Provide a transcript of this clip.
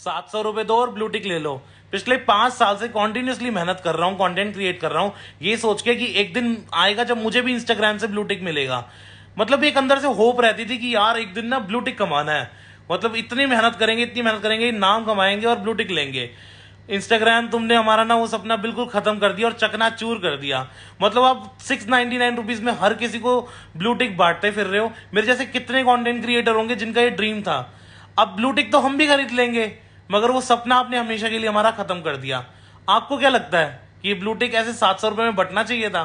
सात सौ रुपए दो और ब्लू टिक ले लो पिछले पांच साल से कॉन्टिन्यूसली मेहनत कर रहा हूँ कंटेंट क्रिएट कर रहा हूँ ये सोच के कि एक दिन आएगा जब मुझे भी इंस्टाग्राम से ब्लूटिक मिलेगा मतलब एक अंदर से होप रहती थी कि यार एक दिन ना ब्लूटिक कमाना है मतलब इतनी मेहनत करेंगे इतनी मेहनत करेंगे नाम कमाएंगे और ब्लू टिक लेंगे इंस्टाग्राम तुमने हमारा ना वो सपना बिल्कुल खत्म कर दिया और चकना चूर कर दिया मतलब आप सिक्स नाइनटी नाइन रुपीज में हर किसी को ब्लूटिक बांटते फिर रहे हो मेरे जैसे कितने कंटेंट क्रिएटर होंगे जिनका ये ड्रीम था अब ब्लूटिक तो हम भी खरीद लेंगे मगर वो सपना आपने हमेशा के लिए हमारा खत्म कर दिया आपको क्या लगता है कि ब्लूटेक ऐसे सात सौ रुपये में बटना चाहिए था